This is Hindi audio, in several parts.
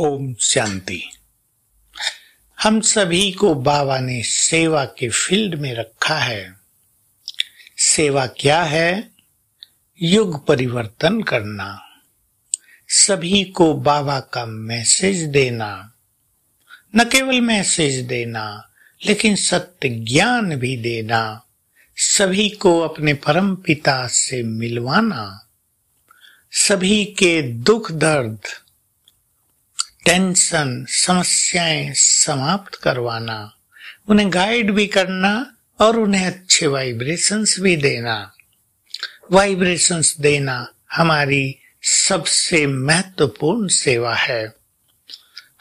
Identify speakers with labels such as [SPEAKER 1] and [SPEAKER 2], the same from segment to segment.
[SPEAKER 1] ओम शांति हम सभी को बाबा ने सेवा के फील्ड में रखा है सेवा क्या है युग परिवर्तन करना सभी को बाबा का मैसेज देना न केवल मैसेज देना लेकिन सत्य ज्ञान भी देना सभी को अपने परम पिता से मिलवाना सभी के दुख दर्द टेंशन समस्याएं समाप्त करवाना उन्हें गाइड भी करना और उन्हें अच्छे वाइब्रेशंस भी देना वाइब्रेशंस देना हमारी सबसे महत्वपूर्ण सेवा है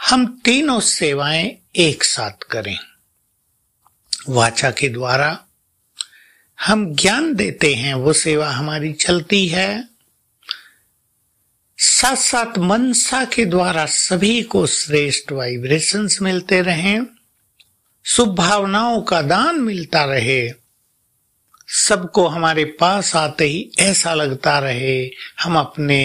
[SPEAKER 1] हम तीनों सेवाएं एक साथ करें वाचा के द्वारा हम ज्ञान देते हैं वो सेवा हमारी चलती है साथ साथ मनसा के द्वारा सभी को श्रेष्ठ वाइब्रेशंस मिलते रहें शुभ भावनाओं का दान मिलता रहे सबको हमारे पास आते ही ऐसा लगता रहे हम अपने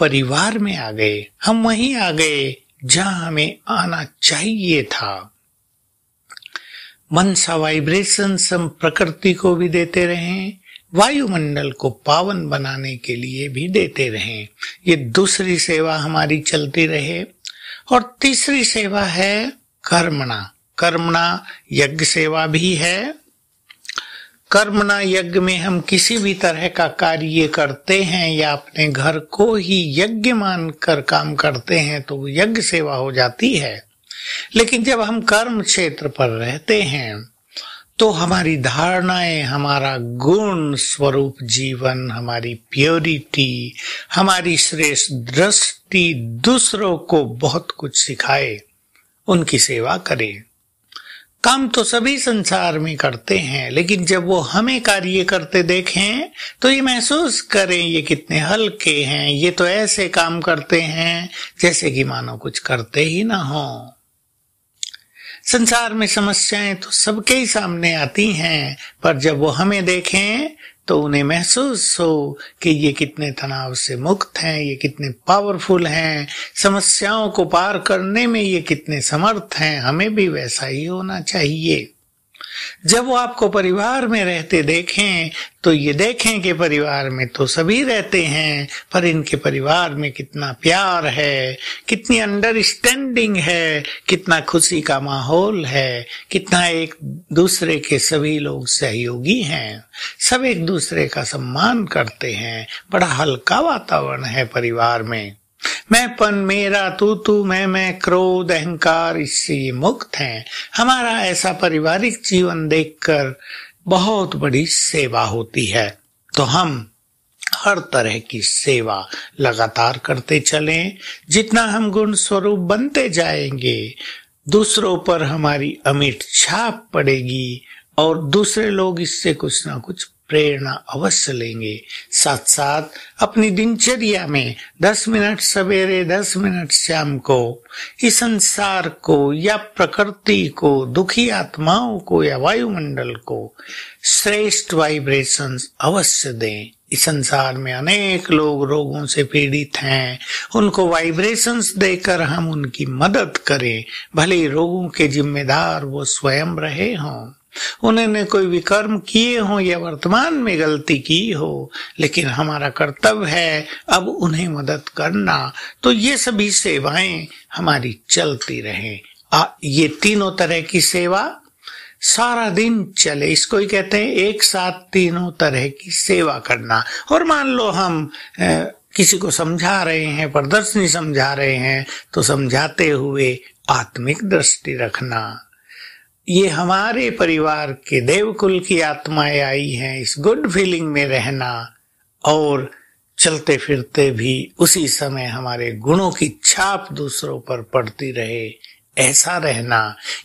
[SPEAKER 1] परिवार में आ गए हम वहीं आ गए जहां हमें आना चाहिए था मनसा वाइब्रेशन हम प्रकृति को भी देते रहें वायुमंडल को पावन बनाने के लिए भी देते रहें ये दूसरी सेवा हमारी चलती रहे और तीसरी सेवा है कर्मणा कर्मणा यज्ञ सेवा भी है कर्मणा यज्ञ में हम किसी भी तरह का कार्य करते हैं या अपने घर को ही यज्ञ मानकर काम करते हैं तो यज्ञ सेवा हो जाती है लेकिन जब हम कर्म क्षेत्र पर रहते हैं तो हमारी धारणाएं हमारा गुण स्वरूप जीवन हमारी प्योरिटी हमारी श्रेष्ठ दृष्टि दूसरों को बहुत कुछ सिखाए उनकी सेवा करे काम तो सभी संसार में करते हैं लेकिन जब वो हमें कार्य करते देखें तो ये महसूस करें ये कितने हल्के हैं ये तो ऐसे काम करते हैं जैसे कि मानो कुछ करते ही ना हों संसार में समस्याएं तो सबके ही सामने आती हैं पर जब वो हमें देखें तो उन्हें महसूस हो कि ये कितने तनाव से मुक्त हैं ये कितने पावरफुल हैं समस्याओं को पार करने में ये कितने समर्थ हैं हमें भी वैसा ही होना चाहिए जब वो आपको परिवार में रहते देखें तो ये देखें कि परिवार में तो सभी रहते हैं पर इनके परिवार में कितना प्यार है कितनी अंडरस्टैंडिंग है कितना खुशी का माहौल है कितना एक दूसरे के सभी लोग सहयोगी हैं सब एक दूसरे का सम्मान करते हैं बड़ा हल्का वातावरण है परिवार में पन मेरा तू तू मैं मैं क्रोध अहंकार इससे मुक्त है हमारा ऐसा पारिवारिक जीवन देखकर बहुत बड़ी सेवा होती है तो हम हर तरह की सेवा लगातार करते चलें जितना हम गुण स्वरूप बनते जाएंगे दूसरों पर हमारी अमिट छाप पड़ेगी और दूसरे लोग इससे कुछ ना कुछ प्रेरणा अवश्य लेंगे साथ साथ अपनी दिनचर्या में दस मिनट सवेरे दस मिनट शाम को इस संसार को या प्रकृति को दुखी आत्माओं को या वायुमंडल को श्रेष्ठ वाइब्रेशंस अवश्य दें इस संसार में अनेक लोग रोगों से पीड़ित हैं उनको वाइब्रेशंस देकर हम उनकी मदद करें भले रोगों के जिम्मेदार वो स्वयं रहे हों उन्होंने कोई विकर्म किए हो या वर्तमान में गलती की हो लेकिन हमारा कर्तव्य है अब उन्हें मदद करना तो ये सभी सेवाएं हमारी चलती रहे आ, ये तीनों तरह की सेवा सारा दिन चले इसको ही कहते हैं एक साथ तीनों तरह की सेवा करना और मान लो हम ए, किसी को समझा रहे हैं प्रदर्शनी समझा रहे हैं तो समझाते हुए आत्मिक दृष्टि रखना ये हमारे परिवार के देवकुल की आत्माएं आई हैं इस गुड फीलिंग में रहना और चलते फिरते भी उसी समय हमारे गुणों की छाप दूसरों पर पड़ती रहे ऐसा रहना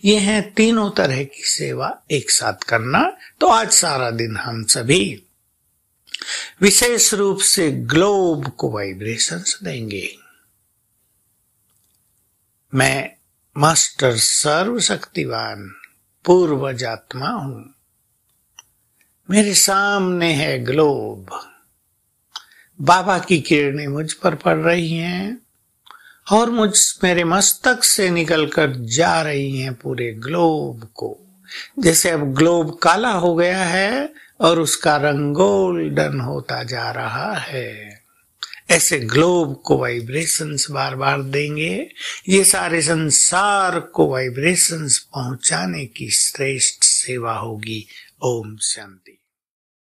[SPEAKER 1] ये है तीनों तरह की सेवा एक साथ करना तो आज सारा दिन हम सभी विशेष रूप से ग्लोब को वाइब्रेशंस देंगे मैं मास्टर सर्वशक्तिवान शक्तिवान जात्मा हूं मेरे सामने है ग्लोब बाबा की किरणें मुझ पर पड़ रही हैं और मुझ मेरे मस्तक से निकलकर जा रही हैं पूरे ग्लोब को जैसे अब ग्लोब काला हो गया है और उसका रंग गोल्डन होता जा रहा है ऐसे ग्लोब को वाइब्रेशंस बार बार देंगे ये सारे संसार को वाइब्रेशंस पहुंचाने की श्रेष्ठ सेवा होगी ओम शांति